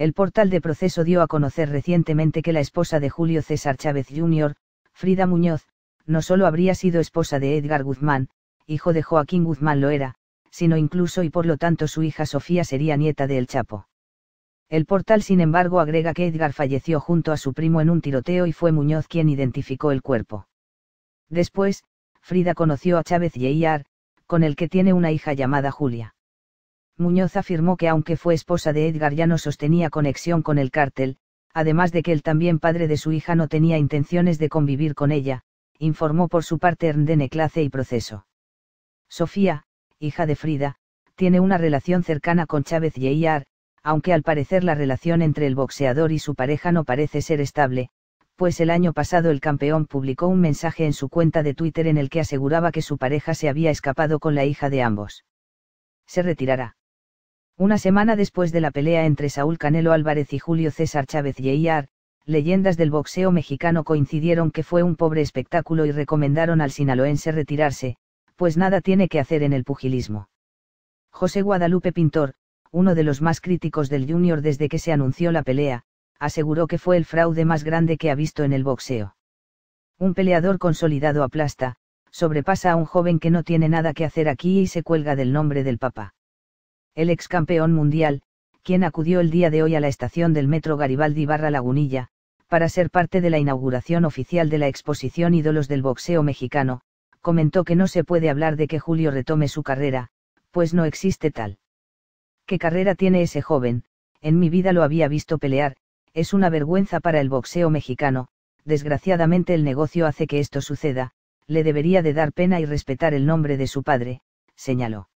El portal de proceso dio a conocer recientemente que la esposa de Julio César Chávez Jr., Frida Muñoz, no solo habría sido esposa de Edgar Guzmán, hijo de Joaquín Guzmán lo era, sino incluso y por lo tanto su hija Sofía sería nieta de El Chapo. El portal sin embargo agrega que Edgar falleció junto a su primo en un tiroteo y fue Muñoz quien identificó el cuerpo. Después, Frida conoció a Chávez Yeyar, con el que tiene una hija llamada Julia. Muñoz afirmó que aunque fue esposa de Edgar ya no sostenía conexión con el cártel, además de que él también padre de su hija no tenía intenciones de convivir con ella, informó por su parte Erndene Clase y Proceso. Sofía, hija de Frida, tiene una relación cercana con Chávez Yeiar, aunque al parecer la relación entre el boxeador y su pareja no parece ser estable, pues el año pasado el campeón publicó un mensaje en su cuenta de Twitter en el que aseguraba que su pareja se había escapado con la hija de ambos. Se retirará. Una semana después de la pelea entre Saúl Canelo Álvarez y Julio César Chávez Yeyar, leyendas del boxeo mexicano coincidieron que fue un pobre espectáculo y recomendaron al sinaloense retirarse, pues nada tiene que hacer en el pugilismo. José Guadalupe Pintor, uno de los más críticos del Junior desde que se anunció la pelea, aseguró que fue el fraude más grande que ha visto en el boxeo. Un peleador consolidado aplasta, sobrepasa a un joven que no tiene nada que hacer aquí y se cuelga del nombre del papá el ex campeón mundial, quien acudió el día de hoy a la estación del metro Garibaldi barra Lagunilla, para ser parte de la inauguración oficial de la exposición Ídolos del Boxeo Mexicano, comentó que no se puede hablar de que Julio retome su carrera, pues no existe tal. ¿Qué carrera tiene ese joven? En mi vida lo había visto pelear, es una vergüenza para el boxeo mexicano, desgraciadamente el negocio hace que esto suceda, le debería de dar pena y respetar el nombre de su padre, señaló.